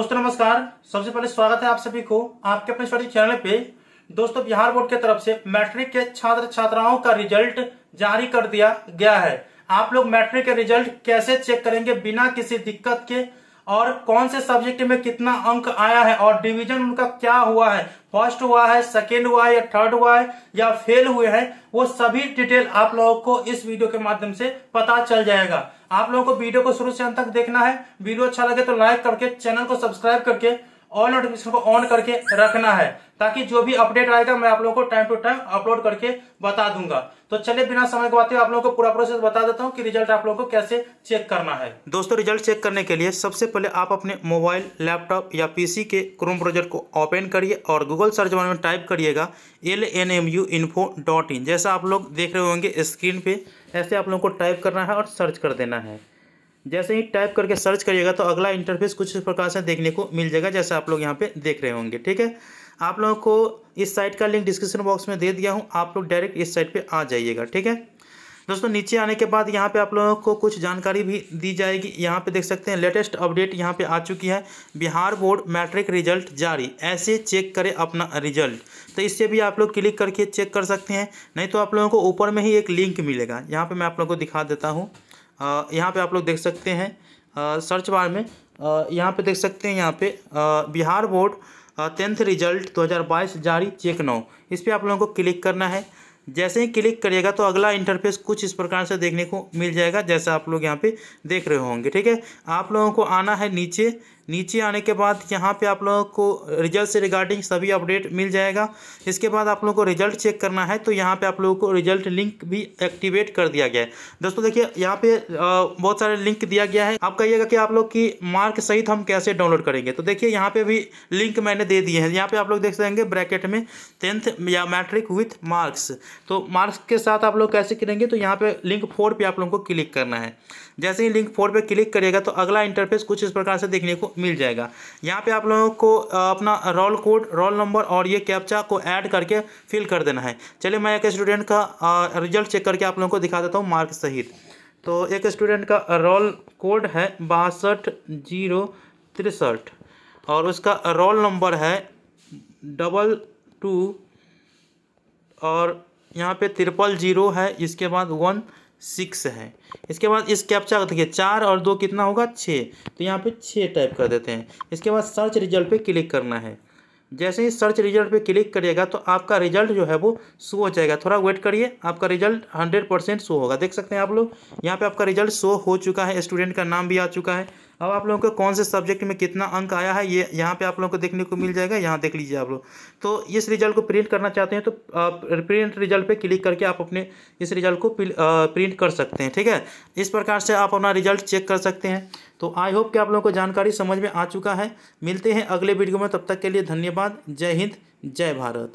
दोस्तों नमस्कार सबसे पहले स्वागत है आप सभी को आपके अपने स्टडी चैनल पे दोस्तों बिहार बोर्ड की तरफ से मैट्रिक के छात्र छात्राओं का रिजल्ट जारी कर दिया गया है आप लोग मैट्रिक के रिजल्ट कैसे चेक करेंगे बिना किसी दिक्कत के और कौन से सब्जेक्ट में कितना अंक आया है और डिवीजन उनका क्या हुआ है फर्स्ट हुआ है सेकेंड हुआ है या थर्ड हुआ है या फेल हुए हैं वो सभी डिटेल आप लोगों को इस वीडियो के माध्यम से पता चल जाएगा आप लोगों को वीडियो को शुरू से अंत तक देखना है वीडियो अच्छा लगे तो लाइक करके चैनल को सब्सक्राइब करके ऑल नोटिफिकेशन को ऑन करके रखना है ताकि जो भी अपडेट आएगा मैं आप लोगों को टाइम टू टाइम अपलोड करके बता दूंगा तो चलिए बिना समय गवाते आप लोगों को पूरा प्रोसेस बता देता हूँ कि रिजल्ट आप लोगों को कैसे चेक करना है दोस्तों रिजल्ट चेक करने के लिए सबसे पहले आप अपने मोबाइल लैपटॉप या पीसी के क्रोम प्रोजेक्ट को ओपन करिए और गूगल सर्च बार में टाइप करिएगा L N M U info dot in जैसा आप लोग देख रहे होंगे स्क्रीन पे ऐसे आप लोगों को टाइप करना है और सर्च कर देना है जैसे ही टाइप करके सर्च करिएगा तो अगला इंटरफेस कुछ इस प्रकार से देखने को मिल जाएगा जैसे आप लोग यहाँ पे देख रहे होंगे ठीक है आप लोगों को इस साइट का लिंक डिस्क्रिप्शन बॉक्स में दे दिया हूँ आप लोग डायरेक्ट इस साइट पे आ जाइएगा ठीक है दोस्तों नीचे आने के बाद यहाँ पे आप लोगों को कुछ जानकारी भी दी जाएगी यहाँ पे देख सकते हैं लेटेस्ट अपडेट यहाँ पे आ चुकी है बिहार बोर्ड मैट्रिक रिजल्ट जारी ऐसे चेक करें अपना रिजल्ट तो इससे भी आप लोग क्लिक करके चेक कर सकते हैं नहीं तो आप लोगों को ऊपर में ही एक लिंक मिलेगा यहाँ पर मैं आप लोगों को दिखा देता हूँ यहाँ पे आप लोग देख सकते हैं सर्च बार में यहाँ पे देख सकते हैं यहाँ पे बिहार बोर्ड टेंथ रिजल्ट 2022 जारी चेक नौ इस पर आप लोगों को क्लिक करना है जैसे ही क्लिक करिएगा तो अगला इंटरफेस कुछ इस प्रकार से देखने को मिल जाएगा जैसा आप लोग यहाँ पे देख रहे होंगे ठीक है आप लोगों को आना है नीचे नीचे आने के बाद यहाँ पे आप लोगों को रिजल्ट से रिगार्डिंग सभी अपडेट मिल जाएगा इसके बाद आप लोगों को रिजल्ट चेक करना है तो यहाँ पे आप लोगों को रिजल्ट लिंक भी एक्टिवेट कर दिया गया है दोस्तों देखिए यहाँ पे बहुत सारे लिंक दिया गया है आप कहिएगा कि आप लोग की मार्क सहित हम कैसे डाउनलोड करेंगे तो देखिए यहाँ पे भी लिंक मैंने दे दिए हैं यहाँ पे आप लोग देख सकेंगे ब्रैकेट में टेंथ या मैट्रिक विथ मार्क्स तो मार्क्स के साथ आप लोग कैसे करेंगे तो यहाँ पे लिंक फोर पर आप लोगों को क्लिक करना है जैसे ही लिंक फोर पर क्लिक करिएगा तो अगला इंटरफेस कुछ इस प्रकार से देखने को मिल जाएगा यहाँ पे आप लोगों को अपना रोल कोड रोल नंबर और ये कैप्चा को ऐड करके फिल कर देना है चलिए मैं एक स्टूडेंट का रिजल्ट चेक करके आप लोगों को दिखा देता हूँ मार्क सहित तो एक स्टूडेंट का रोल कोड है बासठ जीरो तिरसठ और उसका रोल नंबर है डबल टू और यहाँ पे त्रिपल जीरो है इसके बाद वन सिक्स है इसके बाद इस कैप्चा देखिए चार और दो कितना होगा छः तो यहाँ पे छः टाइप कर देते हैं इसके बाद सर्च रिजल्ट पे क्लिक करना है जैसे ही सर्च रिजल्ट पे क्लिक करिएगा तो आपका रिजल्ट जो है वो शो हो जाएगा थोड़ा वेट करिए आपका रिजल्ट हंड्रेड परसेंट शो होगा देख सकते हैं आप लोग यहाँ पे आपका रिजल्ट शो हो चुका है स्टूडेंट का नाम भी आ चुका है अब आप लोगों को कौन से सब्जेक्ट में कितना अंक आया है ये यहाँ पे आप लोगों को देखने को मिल जाएगा यहाँ देख लीजिए आप लोग तो इस रिजल्ट को प्रिंट करना चाहते हैं तो प्रिंट रिजल्ट पे क्लिक करके आप अपने इस रिजल्ट को प्रिंट कर सकते हैं ठीक है इस प्रकार से आप अपना रिजल्ट चेक कर सकते हैं तो आई होप कि आप लोगों को जानकारी समझ में आ चुका है मिलते हैं अगले वीडियो में तब तक के लिए धन्यवाद जय हिंद जय भारत